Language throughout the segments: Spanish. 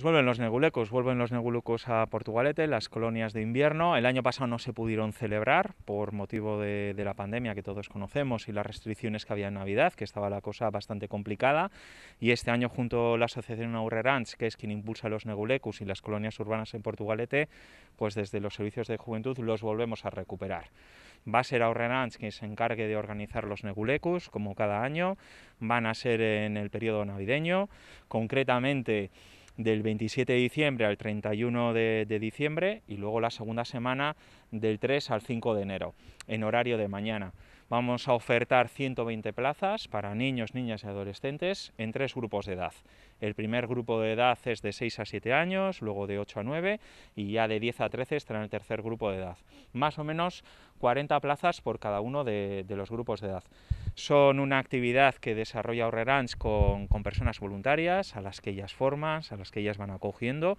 Vuelven los negulecos, vuelven los negulecos a Portugalete, las colonias de invierno. El año pasado no se pudieron celebrar por motivo de, de, la pandemia que todos conocemos y las restricciones que había en Navidad, que estaba la cosa bastante complicada. Y este año, junto a la Asociación Aurrerans, que es quien impulsa los negulecos y las colonias urbanas en Portugalete, pues desde los servicios de juventud los volvemos a recuperar. Va a ser Aurrerans quien se encargue de organizar los negulecos, como cada año. Van a ser en el periodo navideño. Concretamente, del 27 de diciembre al 31 de, de diciembre y luego la segunda semana del 3 al 5 de enero, en horario de mañana. Vamos a ofertar 120 plazas para niños, niñas y adolescentes en tres grupos de edad. El primer grupo de edad es de 6 a 7 años, luego de 8 a 9 y ya de 10 a 13 estará en el tercer grupo de edad. Más o menos 40 plazas por cada uno de, los grupos de edad. Son una actividad que desarrolla Horrerans con, con, personas voluntarias, a las que ellas forman, a las que ellas van acogiendo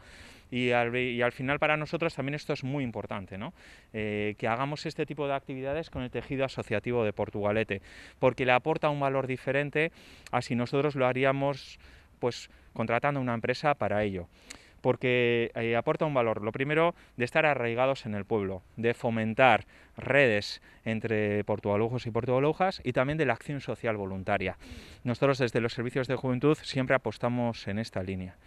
y al, y al final para nosotros también esto es muy importante. ¿no? Eh, que hagamos este tipo de actividades con el tejido asociativo de Portugalete, porque le aporta un valor diferente a si nosotros lo haríamos pues contratando una empresa para ello porque eh, aporta un valor. Lo primero, de estar arraigados en el pueblo, de fomentar redes entre portugalujos y portugalujas y también de la acción social voluntaria. Nosotros desde los servicios de juventud siempre apostamos en esta línea.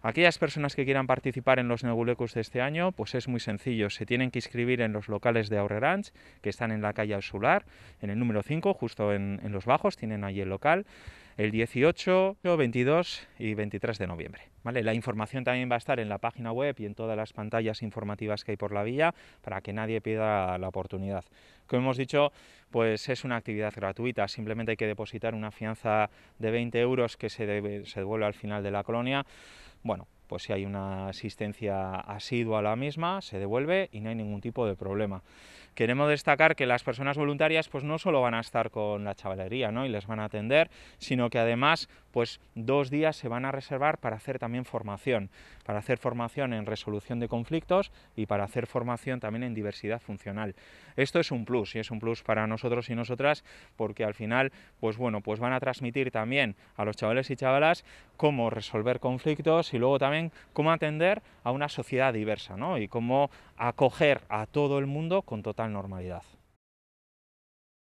Aquellas personas que quieran participar en los Nebulecus de este año, pues es muy sencillo. Se tienen que inscribir en los locales de Ranch, que están en la calle Al en el número 5, justo en, Los Bajos, tienen allí el local el 18, 22 y 23 de noviembre. ¿vale? La información también va a estar en la página web y en todas las pantallas informativas que hay por la villa para que nadie pierda la oportunidad. Como hemos dicho, pues es una actividad gratuita, simplemente hay que depositar una fianza de 20 euros que se, se devuelve al final de la colonia. Bueno, pues si hay una asistencia asidua a la misma, se devuelve y no hay ningún tipo de problema. Queremos destacar que las personas voluntarias pues no solo van a estar con la chavalería ¿no? y les van a atender, sino que además pues dos días se van a reservar para hacer también formación, para hacer formación en resolución de conflictos y para hacer formación también en diversidad funcional. Esto es un plus y es un plus para nosotros y nosotras porque al final pues bueno, pues van a transmitir también a los chavales y chavalas cómo resolver conflictos y luego también cómo atender a una sociedad diversa ¿no? y cómo acoger a todo el mundo con total normalidad.